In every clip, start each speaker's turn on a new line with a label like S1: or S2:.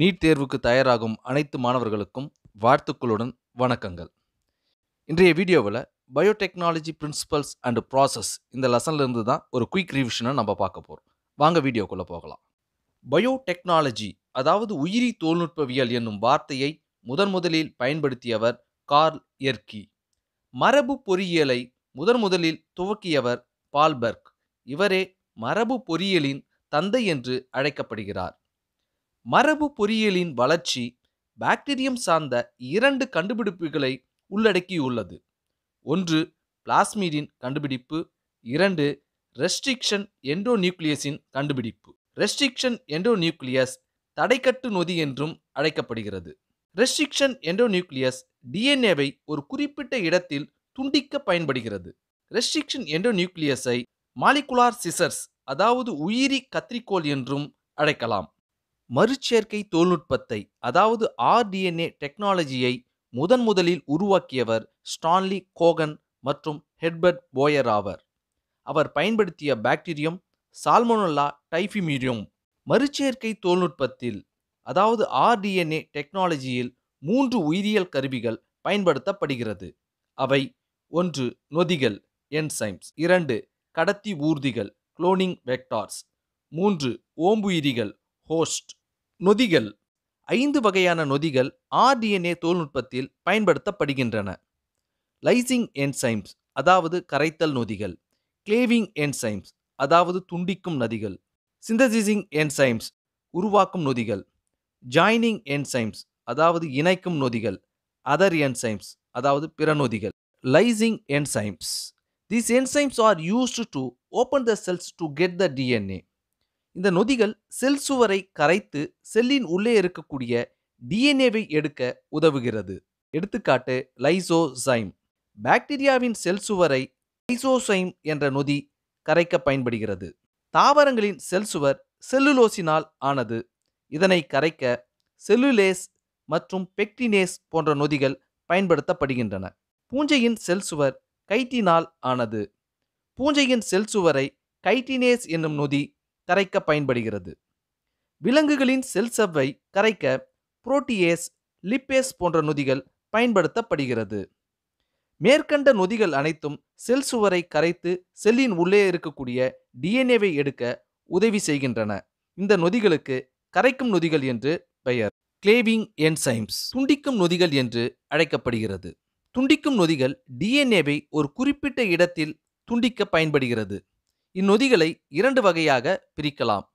S1: NEET தேர்வுக்கு தயாராகும் அனைத்து மாணவர்களுக்கும் வாழ்த்துக்களுடன் வணக்கங்கள் இன்றைய வீடியோவில் பயோடெக்னாலஜி பிரின்சிபல்ஸ் அண்ட் ப்ராசஸ் இந்த லெசன்லேருந்து தான் ஒரு குயிக் ரிவிஷனை நம்ம பார்க்க போகிறோம் வாங்க வீடியோக்குள்ளே போகலாம் பயோடெக்னாலஜி அதாவது உயிரி தொழில்நுட்பவியல் என்னும் வார்த்தையை முதன் முதலில் பயன்படுத்தியவர் கார்ல் எர்கி மரபு பொறியியலை முதன் முதலில் துவக்கியவர் பால்பர்க் இவரே மரபு பொறியியலின் தந்தை என்று அழைக்கப்படுகிறார் மரபு பொறியியலின் வளர்ச்சி பாக்டீரியம் சார்ந்த இரண்டு கண்டுபிடிப்புகளை உள்ளடக்கியுள்ளது ஒன்று பிளாஸ்மீடின் கண்டுபிடிப்பு இரண்டு ரெஸ்ட்ரிக்ஷன் என்டோநியூக்ளியஸின் கண்டுபிடிப்பு ரெஸ்ட்ரிக்ஷன் என்டோநியூக்ளியஸ் தடைக்கட்டு நொதி என்றும் அழைக்கப்படுகிறது ரெஸ்ட்ரிக்ஷன் என்டோநியூக்ளியஸ் டிஎன்ஏவை ஒரு குறிப்பிட்ட இடத்தில் துண்டிக்க பயன்படுகிறது ரெஸ்ட்ரிக்ஷன் என்டோநியூக்ளியஸை மாலிகுலார் சிசர்ஸ் அதாவது உயிரி கத்திரிக்கோள் என்றும் அழைக்கலாம் மறுச்சேர்க்கை தொழில்நுட்பத்தை அதாவது ஆர்டிஎன்ஏ டெக்னாலஜியை முதன் முதலில் உருவாக்கியவர் ஸ்டான்லி கோகன் மற்றும் ஹெட்பர்ட் போயர் ஆவர் அவர் பயன்படுத்திய பாக்டீரியம் சால்மோனல்லா டைஃபிமீரியம் மறுச்சேர்க்கை தொழில்நுட்பத்தில் அதாவது ஆர்டிஎன்ஏ டெக்னாலஜியில் மூன்று உயிரியல் கருவிகள் பயன்படுத்தப்படுகிறது அவை ஒன்று நொதிகள் என்சைம்ஸ் இரண்டு கடத்தி ஊர்திகள் குளோனிங் வெக்டார்ஸ் மூன்று ஓம்புயிரிகள் ஹோஸ்ட் நொதிகள் ஐந்து வகையான நொதிகள் ஆர்டிஎன்ஏ தொழில்நுட்பத்தில் பயன்படுத்தப்படுகின்றன லைசிங் என்சைம்ஸ் அதாவது கரைத்தல் நொதிகள் கிளேவிங் என்சைம்ஸ் அதாவது துண்டிக்கும் நதிகள் சிந்தசிசிங் என்சைம்ஸ் உருவாக்கும் நொதிகள் ஜாயினிங் என்சைம்ஸ் அதாவது இணைக்கும் நொதிகள் அதர் என்சைம்ஸ் அதாவது பிற நொதிகள் lysing enzymes these enzymes are used to open the cells to get the DNA இந்த நொதிகள் செல் சுவரை கரைத்து செல்லின் உள்ளே இருக்கக்கூடிய டிஎன்ஏவை எடுக்க உதவுகிறது எடுத்துக்காட்டு லைசோசைம் பாக்டீரியாவின் செல் சுவரை லைசோசைம் என்ற நொதி கரைக்க பயன்படுகிறது தாவரங்களின் செல் சுவர் செல்லுலோசினால் ஆனது இதனை கரைக்க செல்லுலேஸ் மற்றும் பெக்டினேஸ் போன்ற நொதிகள் பயன்படுத்தப்படுகின்றன பூஞ்சையின் செல் சுவர் கைட்டினால் ஆனது பூஞ்சையின் செல் சுவரை கைட்டினேஸ் என்னும் நொதி கரைக்க பயன்படுகிறது விலங்குகளின் செல் செவ்வை கரைக்க புரோட்டியேஸ் லிப்பேஸ் போன்ற நொதிகள் பயன்படுத்தப்படுகிறது மேற்கண்ட நொதிகள் அனைத்தும் செல் சுவரை கரைத்து செல்லின் உள்ளே இருக்கக்கூடிய டிஎன்ஏவை எடுக்க உதவி செய்கின்றன இந்த நொதிகளுக்கு கரைக்கும் நொதிகள் என்று பெயர் கிளேவிங் என்சைம்ஸ் துண்டிக்கும் நொதிகள் என்று அழைக்கப்படுகிறது துண்டிக்கும் நொதிகள் டிஎன்ஏவை ஒரு குறிப்பிட்ட இடத்தில் துண்டிக்க பயன்படுகிறது இந்நொதிகளை இரண்டு வகையாக பிரிக்கலாம்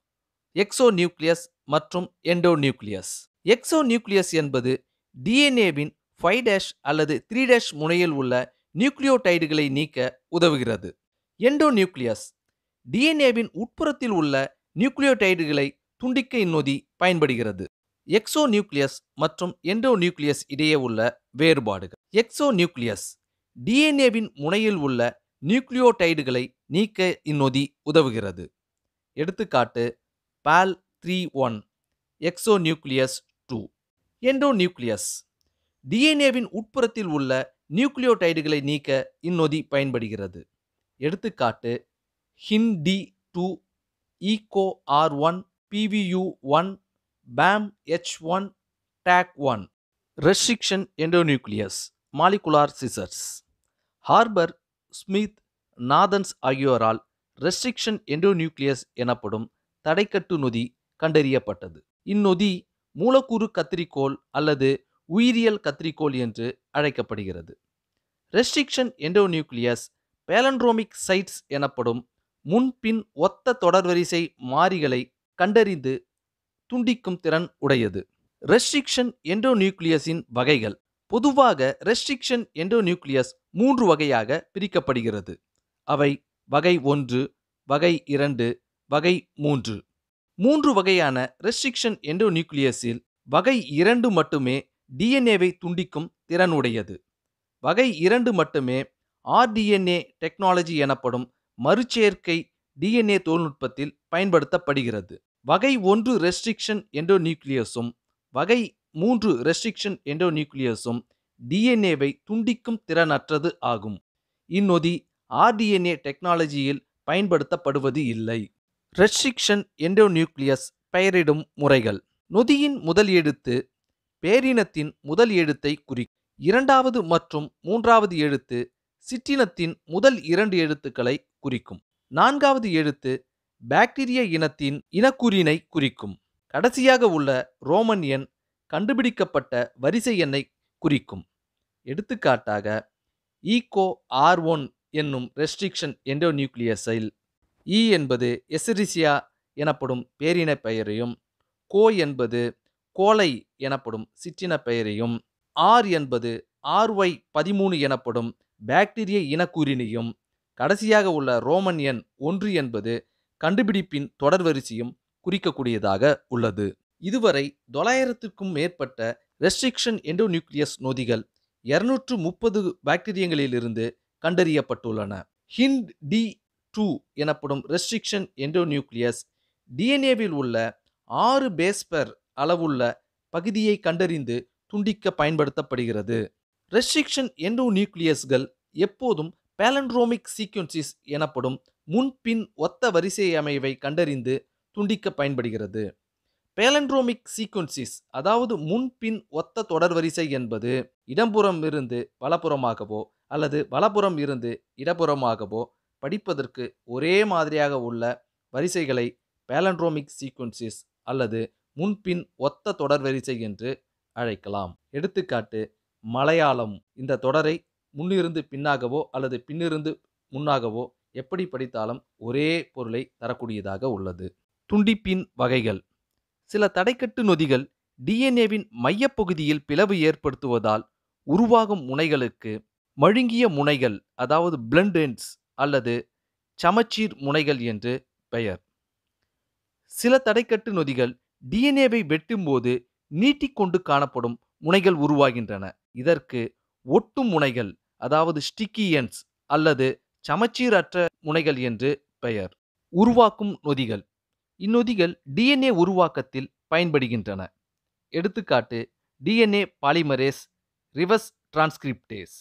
S1: எக்ஸோ நியூக்ளியஸ் மற்றும் எண்டோ நியூக்ளியஸ் எக்ஸோ நியூக்ளியஸ் என்பது டிஎன்ஏவின் ஃபைவ் டேஷ் அல்லது த்ரீ டேஷ் முனையில் உள்ள நியூக்ளியோடைடுகளை நீக்க உதவுகிறது எண்டோ நியூக்ளியஸ் டிஎன்ஏவின் உட்புறத்தில் உள்ள நியூக்ளியோடைடுகளை துண்டிக்க இந்நொதி பயன்படுகிறது எக்ஸோ நியூக்ளியஸ் மற்றும் எண்டோ நியூக்ளியஸ் இடையே உள்ள வேறுபாடுகள் எக்ஸோ நியூக்ளியஸ் டிஎன்ஏவின் முனையில் உள்ள நியூக்ளியோடைடுகளை நீக்க இந்நொதி உதவுகிறது எடுத்துக்காட்டு Bal three one exo nucleases two endo nucleases டிஎன்ஏவின் உட்புறத்தில் உள்ள நியூக்ளியோடைடுகளை நீக்க இந்நொதி பயன்படுகிறது எடுத்துக்காட்டு Hin D two Eco R one Pvu one Bam H one Taq one restriction endo nucleases molecular scissors Arber Smith Nathans ஆகியோரால் ரெஸ்ட்ரிக்ஷன் எண்டோநியூக்ளியஸ் எனப்படும் தடைக்கட்டு நொதி கண்டறியப்பட்டது இந்நொதி மூலக்கூறு கத்திரிக்கோள் அல்லது உயிரியல் கத்திரிக்கோள் என்று அழைக்கப்படுகிறது ரெஸ்ட்ரிக்ஷன் எண்டோநியூக்ளியஸ் பேலண்ட்ரோமிக் சைட்ஸ் எனப்படும் முன்பின் ஒத்த தொடர்வரிசை மாறிகளை கண்டறிந்து துண்டிக்கும் திறன் உடையது ரெஸ்ட்ரிக்ஷன் எண்டோநியூக்ளியஸின் வகைகள் பொதுவாக ரெஸ்ட்ரிக்ஷன் எண்டோநியூக்ளியஸ் மூன்று வகையாக பிரிக்கப்படுகிறது அவை வகை ஒன்று வகை இரண்டு வகை மூன்று மூன்று வகையான ரெஸ்ட்ரிக்ஷன் எண்டோநியூக்ளியஸில் வகை இரண்டு மட்டுமே டிஎன்ஏவை துண்டிக்கும் திறனுடையது வகை இரண்டு மட்டுமே ஆர்டிஎன்ஏ டெக்னாலஜி எனப்படும் மறுச்சேர்க்கை டிஎன்ஏ தொழில்நுட்பத்தில் பயன்படுத்தப்படுகிறது வகை ஒன்று ரெஸ்ட்ரிக்ஷன் எண்டோநியூக்ளியஸும் வகை மூன்று ரெஸ்ட்ரிக்ஷன் எண்டோநியூக்ளியஸும் டிஎன்ஏவை துண்டிக்கும் திறனற்றது ஆகும் இந்நொதி ஆர்டிஎன்ஏ டெக்னாலஜியில் பயன்படுத்தப்படுவது இல்லை ரெஸ்ட்ரிக்ஷன் எண்டோநியூக்ளியஸ் பெயரிடும் முறைகள் நொதியின் முதல் எழுத்து பேரினத்தின் முதல் எழுத்தை குறி இரண்டாவது மற்றும் மூன்றாவது எழுத்து சிற்றினத்தின் முதல் இரண்டு எழுத்துக்களை குறிக்கும் நான்காவது எழுத்து பாக்டீரிய இனத்தின் இனக்குறினை குறிக்கும் கடைசியாக உள்ள ரோமன் எண் கண்டுபிடிக்கப்பட்ட வரிசை எண்ணை குறிக்கும் எடுத்துக்காட்டாக ஈகோ ஆர் ஒன் என்னும் ரெஸ்ட்ரிக்ஷன் எண்டோநியூக்ளியஸில் இ என்பது எசரிசியா எனப்படும் பேரின பெயரையும் கோ என்பது கோலை எனப்படும் சிற்றின பெயரையும் ஆர் என்பது ஆர்ஒய் பதிமூணு எனப்படும் பாக்டீரிய இனக்கூறினையும் கடைசியாக உள்ள ரோமன் எண் ஒன்று என்பது கண்டுபிடிப்பின் தொடர் வரிசையும் குறிக்கக்கூடியதாக உள்ளது இதுவரை தொள்ளாயிரத்திற்கும் மேற்பட்ட ரெஸ்ட்ரிக்ஷன் எண்டோநியூக்ளியஸ் நொதிகள் இருநூற்று முப்பது பாக்டீரியங்களிலிருந்து கண்டறியப்பட்டுள்ளன ஹிண்ட் டி டூ எனப்படும் ரெஸ்ட்ரிக்ஷன் எண்டோநியூக்ளியஸ் டிஎன்ஏவில் உள்ள ஆறு பேஸ்பர் அளவுள்ள பகுதியை கண்டறிந்து துண்டிக்க பயன்படுத்தப்படுகிறது ரெஸ்ட்ரிக்ஷன் எண்டோநியூக்ளியஸ்கள் எப்போதும் பேலண்ட்ரோமிக் சீக்வன்சிஸ் எனப்படும் முன்பின் ஒத்த வரிசை அமைவை கண்டறிந்து துண்டிக்க பயன்படுகிறது பேலண்ட்ரோமிக் சீக்வன்சிஸ் அதாவது முன்பின் ஒத்த தொடர் வரிசை என்பது இடம்புறம் இருந்து வலப்புறமாகவோ அல்லது வலப்புறம் இருந்து இடப்புறமாகவோ படிப்பதற்கு ஒரே மாதிரியாக உள்ள வரிசைகளை பேலண்ட்ரோமிக் சீக்வன்சிஸ் அல்லது முன்பின் ஒத்த தொடர் வரிசை என்று அழைக்கலாம் எடுத்துக்காட்டு மலையாளம் இந்த தொடரை முன்னிருந்து பின்னாகவோ அல்லது பின்னிருந்து முன்னாகவோ எப்படி படித்தாலும் ஒரே பொருளை தரக்கூடியதாக உள்ளது துண்டிப்பின் வகைகள் சில தடைக்கட்டு நொதிகள் டிஎன்ஏவின் மையப்பகுதியில் பிளவு ஏற்படுத்துவதால் உருவாகும் முனைகளுக்கு மழுங்கிய முனைகள் அதாவது பிளண்டென்ஸ் அல்லது சமச்சீர் முனைகள் என்று பெயர் சில தடைக்கட்டு நொதிகள் டிஎன்ஏவை வெட்டும்போது நீட்டிக்கொண்டு காணப்படும் முனைகள் உருவாகின்றன இதற்கு ஒட்டும் முனைகள் அதாவது ஸ்டிக்கியன்ஸ் அல்லது சமச்சீரற்ற முனைகள் என்று பெயர் உருவாக்கும் நொதிகள் இந்நொதிகள் டிஎன்ஏ உருவாக்கத்தில் பயன்படுகின்றன எடுத்துக்காட்டு DNA polymerase reverse transcriptase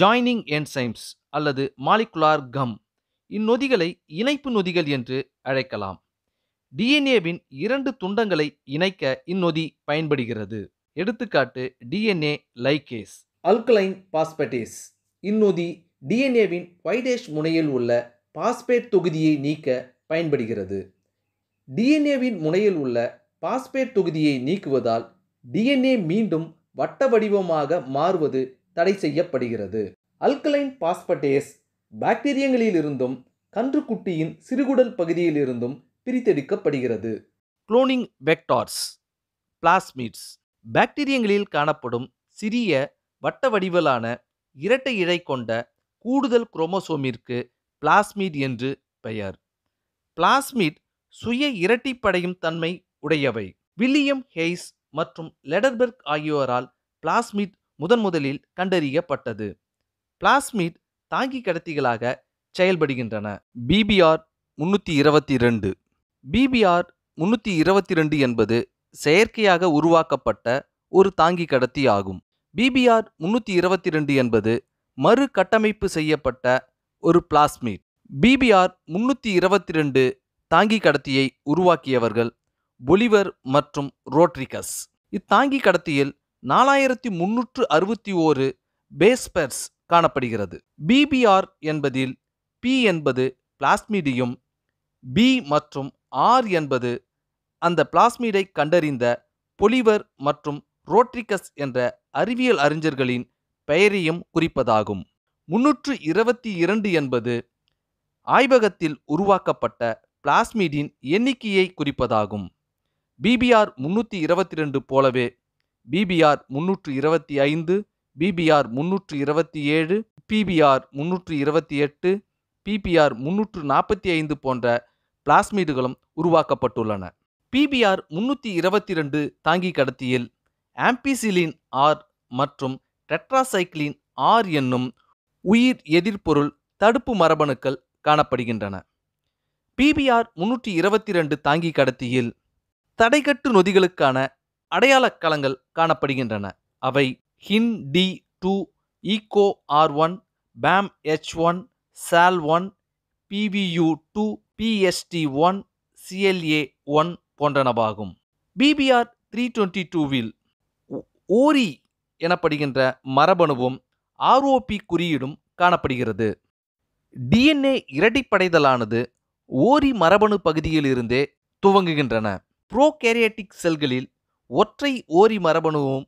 S1: joining enzymes அல்லது மாலிகுலார் கம் இந்நொதிகளை இணைப்பு நொதிகள் என்று அழைக்கலாம் டிஎன்ஏவின் இரண்டு துண்டங்களை இணைக்க இந்நொதி பயன்படுகிறது எடுத்துக்காட்டு டிஎன்ஏ லைகேஸ் அல்கலைன் பாஸ்பேட்டேஸ் இந்நொதி டிஎன்ஏவின் வைடேஷ் முனையில் உள்ள பாஸ்பேட் தொகுதியை நீக்க பயன்படுகிறது டிஎன்ஏவின் முனையில் உள்ள பாஸ்பேட் தொகுதியை நீக்குவதால் டிஎன்ஏ மீண்டும் வட்ட வடிவமாக மாறுவது தடை செய்யப்படுகிறது அல்கலைன் பாஸ்பட்டேஸ் பாக்டீரியங்களிலிருந்தும் கன்றுக்குட்டியின் சிறுகுடல் பகுதியிலிருந்தும் பிரித்தெடுக்கப்படுகிறது குளோனிங் வெக்டார்ஸ் பிளாஸ்மிட்ஸ் பாக்டீரியங்களில் காணப்படும் சிறிய வட்ட வடிவிலான இரட்டை இழை கொண்ட கூடுதல் குரோமோசோமிற்கு பிளாஸ்மிட் என்று பெயர் பிளாஸ்மிட் சுய இரட்டிப்படையும் தன்மை உடையவை வில்லியம் ஹெய்ஸ் மற்றும் லெடர்பெர்க் ஆகியோரால் பிளாஸ்மிட் முதன் முதலில் கண்டறியப்பட்டது பிளாஸ்மிட் தாங்கி கடத்திகளாக செயல்படுகின்றன பிபிஆர் முன்னூற்றி இருபத்தி ரெண்டு பிபிஆர் முன்னூற்றி இருபத்தி ரெண்டு என்பது செயற்கையாக உருவாக்கப்பட்ட ஒரு தாங்கி கடத்தி ஆகும் பிபிஆர் முன்னூற்றி இருபத்தி ரெண்டு என்பது மறு கட்டமைப்பு செய்யப்பட்ட ஒரு பிளாஸ்மிட் பிபிஆர் முன்னூற்றி இருபத்தி ரெண்டு தாங்கி கடத்தியை உருவாக்கியவர்கள் பொலிவர் மற்றும் ரோட்ரிகஸ் இத்தாங்கி கடத்தியில் நாலாயிரத்தி முன்னூற்று அறுபத்தி ஓரு பேஸ்பெர்ஸ் காணப்படுகிறது பிபிஆர் என்பதில் பி என்பது பிளாஸ்மிடியும் பி மற்றும் ஆர் என்பது அந்த பிளாஸ்மிடை கண்டறிந்த பொலிவர் மற்றும் ரோட்ரிகஸ் என்ற அறிவியல் அறிஞர்களின் பெயரையும் குறிப்பதாகும் முன்னூற்று இருபத்தி இரண்டு என்பது ஆய்வகத்தில் உருவாக்கப்பட்ட பிளாஸ்மீடின் எண்ணிக்கையை குறிப்பதாகும் பிபிஆர் முன்னூற்றி இருபத்தி ரெண்டு போலவே பிபிஆர் முன்னூற்று இருபத்தி ஐந்து பிபிஆர் முன்னூற்று இருபத்தி ஏழு பிபிஆர் முன்னூற்று இருபத்தி எட்டு பிபிஆர் முன்னூற்று நாற்பத்தி ஐந்து போன்ற பிளாஸ்மீடுகளும் உருவாக்கப்பட்டுள்ளன பிபிஆர் முன்னூற்றி இருபத்தி ரெண்டு தாங்கி கடத்தியில் ஆம்பிசிலின் ஆர் மற்றும் டெட்ராசைக்ளின் ஆர் என்னும் உயிர் எதிர்பொருள் தடுப்பு மரபணுக்கள் காணப்படுகின்றன பிபிஆர் முன்னூற்றி இருபத்தி ரெண்டு தாங்கி கடத்தியில் தடைகட்டு நொதிகளுக்கான அடையாளக் களங்கள் காணப்படுகின்றன அவை Hin D two Eco R one Bam H one Sal one Pvu two Pst one Cla one போன்றனவாகும் பிபிஆர் த்ரீ டுவெண்ட்டி டூவில் ஓரி எனப்படுகின்ற மரபணுவும் ஆர்ஓபி குறியீடும் காணப்படுகிறது டிஎன்ஏ இரட்டிப்படைதலானது ஓரி மரபணு பகுதியிலிருந்தே துவங்குகின்றன புரோகேரியாட்டிக் செல்களில் ஒற்றை ஓரி மரபணுவும்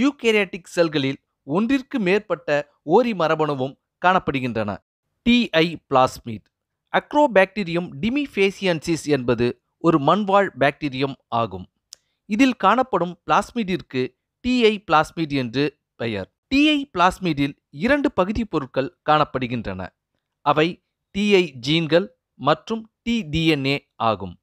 S1: யூகேரியாட்டிக் செல்களில் ஒன்றிற்கு மேற்பட்ட ஓரி மரபணுவும் காணப்படுகின்றன டிஐ பிளாஸ்மிட் அக்ரோபாக்டீரியம் டிமிஃபேசியன்சிஸ் என்பது ஒரு மண்வாழ் பாக்டீரியம் ஆகும் இதில் காணப்படும் பிளாஸ்மிடிற்கு டிஐ பிளாஸ்மிட் என்று பெயர் டிஐ பிளாஸ்மிடில் இரண்டு பகுதி பொருட்கள் காணப்படுகின்றன அவை டிஐ ஜீன்கள் மற்றும் டிடிஎன்ஏ ஆகும்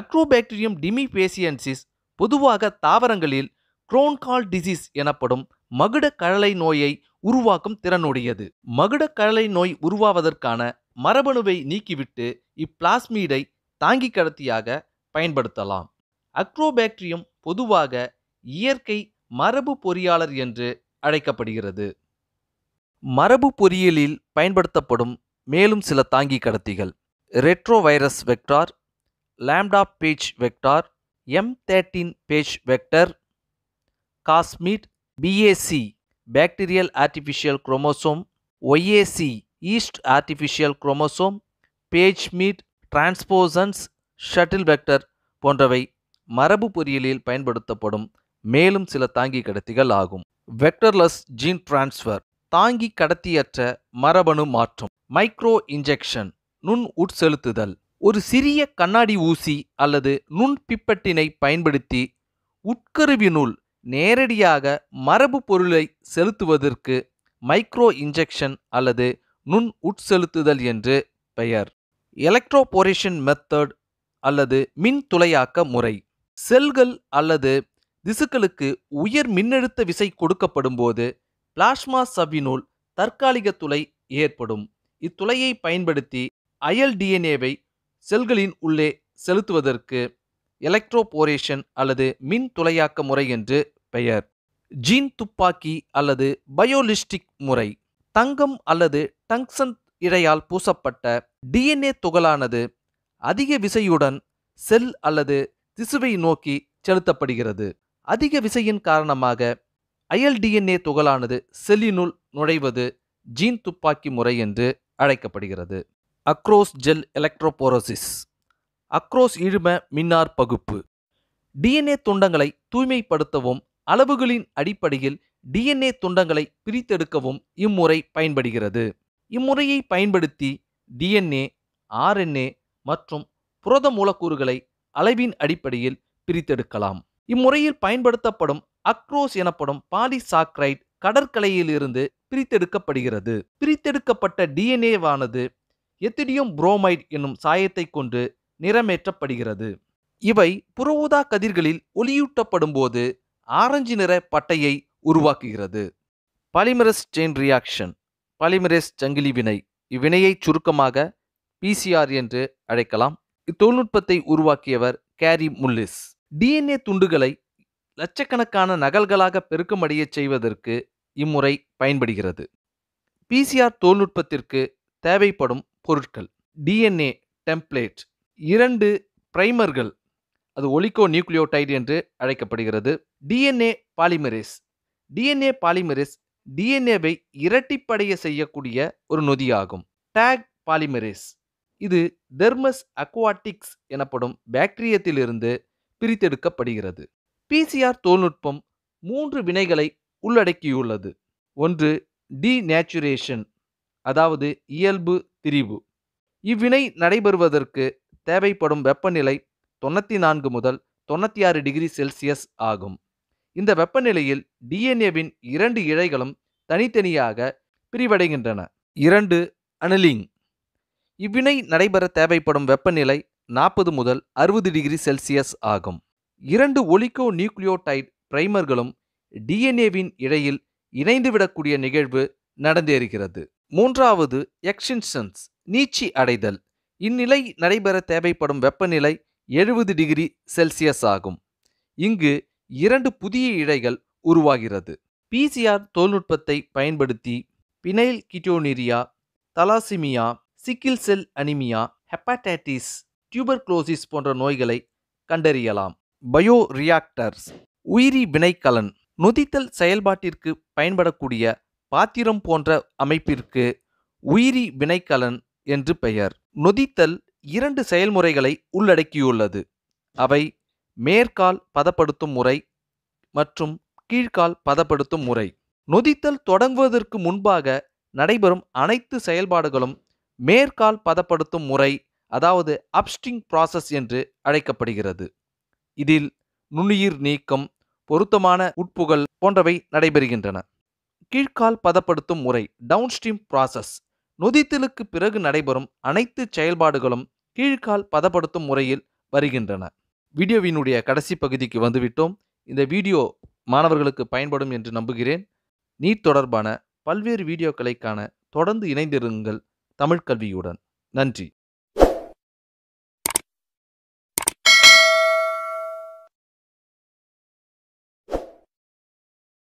S1: அக்ரோபாக்டீரியம் டிமிபேசியன்சிஸ் பொதுவாக தாவரங்களில் குரோன்கால் டிசீஸ் எனப்படும் மகுட கழலை நோயை உருவாக்கும் திறனுடையது மகுட கழலை நோய் உருவாவதற்கான மரபணுவை நீக்கிவிட்டு இப்பிளாஸ்மீடை தாங்கி கடத்தியாக பயன்படுத்தலாம் அக்ரோபேக்டீரியம் பொதுவாக இயற்கை மரபு பொறியாளர் என்று அழைக்கப்படுகிறது மரபு பொறியியலில் பயன்படுத்தப்படும் மேலும் சில தாங்கி கடத்திகள் retrovirus vector, lambda page vector, M13 page vector, Casmid, BAC, bacterial artificial chromosome, YAC, yeast artificial chromosome, page meat, transposons, shuttle vector போன்றவை மரபு பொறியியலில் பயன்படுத்தப்படும் மேலும் சில தாங்கி கடத்திகள் ஆகும் வெக்டர்லெஸ் ஜீன் டிரான்ஸ்ஃபர் தாங்கி கடத்தியற்ற மரபணு மாற்றம் மைக்ரோ இன்ஜெக்ஷன் நுண் உட்செலுத்துதல் ஒரு சிறிய கண்ணாடி ஊசி அல்லது நுண் பிப்பட்டினை பயன்படுத்தி உட்கருவினுள் நேரடியாக மரபு பொருளை செலுத்துவதற்கு மைக்ரோ இன்ஜெக்ஷன் அல்லது நுண் உட்செலுத்துதல் என்று பெயர் எலக்ட்ரோபொரேஷன் மெத்தட் அல்லது மின் துளையாக்க முறை செல்கள் அல்லது திசுக்களுக்கு உயர் மின்னழுத்த விசை கொடுக்கப்படும் போது பிளாஸ்மா சவ்வினுள் தற்காலிக துளை ஏற்படும் இத்துளையை பயன்படுத்தி அயல் டிஎன்ஏவை செல்களின் உள்ளே செலுத்துவதற்கு எலக்ட்ரோபோரேஷன் அல்லது மின் துளையாக்க முறை என்று பெயர் ஜீன் துப்பாக்கி அல்லது பயோலிஸ்டிக் முறை தங்கம் அல்லது டங்ஸன் இழையால் பூசப்பட்ட டிஎன்ஏ துகளானது அதிக விசையுடன் செல் அல்லது திசுவை நோக்கி செலுத்தப்படுகிறது அதிக விசையின் காரணமாக அயல் டிஎன்ஏ துகளானது செல்லினுள் நுழைவது ஜீன் துப்பாக்கி முறை என்று அழைக்கப்படுகிறது அக்ரோஸ் ஜெல் எலக்ட்ரோபோரோசிஸ் அக்ரோஸ் இழும மின்னார் பகுப்பு டிஎன்ஏ துண்டங்களை தூய்மைப்படுத்தவும் அளவுகளின் அடிப்படையில் டிஎன்ஏ துண்டங்களை பிரித்தெடுக்கவும் இம்முறை பயன்படுகிறது இம்முறையை பயன்படுத்தி டிஎன்ஏ ஆர்என்ஏ மற்றும் புரத மூலக்கூறுகளை அளவின் அடிப்படையில் பிரித்தெடுக்கலாம் இம்முறையில் பயன்படுத்தப்படும் அக்ரோஸ் எனப்படும் பாலிசாக்ரைட் கடற்கலையிலிருந்து பிரித்தெடுக்கப்படுகிறது பிரித்தெடுக்கப்பட்ட டிஎன்ஏவானது எத்திடியம் புரோமைட் என்னும் சாயத்தை கொண்டு நிறமேற்றப்படுகிறது இவை புறவுதா கதிர்களில் ஒளியூட்டப்படும் போது ஆரஞ்சு நிற பட்டையை உருவாக்குகிறது பாலிமரஸ் செயின் ரியாக்ஷன் பாலிமரஸ் சங்கிலி வினை இவ்வினையை சுருக்கமாக பிசிஆர் என்று அழைக்கலாம் இத்தொழில்நுட்பத்தை உருவாக்கியவர் கேரி முல்லிஸ் டிஎன்ஏ துண்டுகளை லட்சக்கணக்கான நகல்களாக பெருக்கமடைய செய்வதற்கு இம்முறை பயன்படுகிறது பிசிஆர் தொழில்நுட்பத்திற்கு தேவைப்படும் பொருட்கள் டிஎன்ஏ டெம்ப்ளேட் இரண்டு பிரைமர்கள் அது ஒலிகோ நியூக்ளியோடைடு என்று அழைக்கப்படுகிறது டிஎன்ஏ பாலிமரேஸ் டிஎன்ஏ பாலிமரேஸ் டிஎன்ஏவை இரட்டிப்படைய செய்யக்கூடிய ஒரு நொதியாகும் டேக் பாலிமரேஸ் இது தெர்மஸ் அக்வாட்டிக்ஸ் எனப்படும் பாக்டீரியத்திலிருந்து பிரித்தெடுக்கப்படுகிறது பிசிஆர் தொழில்நுட்பம் மூன்று வினைகளை உள்ளடக்கியுள்ளது ஒன்று நேச்சுரேஷன் அதாவது இயல்பு திரிபு இவ்வினை நடைபெறுவதற்கு தேவைப்படும் வெப்பநிலை தொண்ணூற்றி நான்கு முதல் தொண்ணூற்றி ஆறு டிகிரி செல்சியஸ் ஆகும் இந்த வெப்பநிலையில் டிஎன்ஏவின் இரண்டு இழைகளும் தனித்தனியாக பிரிவடைகின்றன இரண்டு அனலிங் இவ்வினை நடைபெற தேவைப்படும் வெப்பநிலை நாற்பது முதல் அறுபது டிகிரி செல்சியஸ் ஆகும் இரண்டு ஒலிகோ நியூக்ளியோடைட் பிரைமர்களும் டிஎன்ஏவின் இழையில் இணைந்துவிடக்கூடிய நிகழ்வு நடந்தேறுகிறது மூன்றாவது எக்ஸ்டென்ஷன்ஸ் நீச்சி அடைதல் இந்நிலை நடைபெற தேவைப்படும் வெப்பநிலை எழுபது டிகிரி செல்சியஸ் ஆகும் இங்கு இரண்டு புதிய இழைகள் உருவாகிறது பிசிஆர் தொழில்நுட்பத்தை பயன்படுத்தி phenylketonuria thalassemia sickle cell anemia hepatitis tuberculosis போன்ற நோய்களை கண்டறியலாம் பயோ ரியாக்டர்ஸ் உயிரி வினைக்கலன் நொதித்தல் செயல்பாட்டிற்கு பயன்படக்கூடிய பாத்திரம் போன்ற அமைப்பிற்கு உயிரி வினைக்கலன் என்று பெயர் நொதித்தல் இரண்டு செயல்முறைகளை உள்ளடக்கியுள்ளது அவை மேற்கால் பதப்படுத்தும் முறை மற்றும் கீழ்கால் பதப்படுத்தும் முறை நொதித்தல் தொடங்குவதற்கு முன்பாக நடைபெறும் அனைத்து செயல்பாடுகளும் மேற்கால் பதப்படுத்தும் முறை அதாவது அப்ஸ்டிங் ப்ராசஸ் என்று அழைக்கப்படுகிறது இதில் நுண்ணுயிர் நீக்கம் பொருத்தமான உட்புகள் போன்றவை நடைபெறுகின்றன கீழ்கால் பதப்படுத்தும் முறை டவுன்ஸ்ட்ரீம் ப்ராசஸ் நொதித்தலுக்கு பிறகு நடைபெறும் அனைத்து செயல்பாடுகளும் கீழ்கால் பதப்படுத்தும் முறையில் வருகின்றன வீடியோவினுடைய கடைசி பகுதிக்கு வந்துவிட்டோம் இந்த வீடியோ மாணவர்களுக்கு பயன்படும் என்று நம்புகிறேன் நீட் தொடர்பான பல்வேறு வீடியோக்களைக்கான தொடர்ந்து இணைந்திருங்கள் தமிழ்கல்வியுடன் நன்றி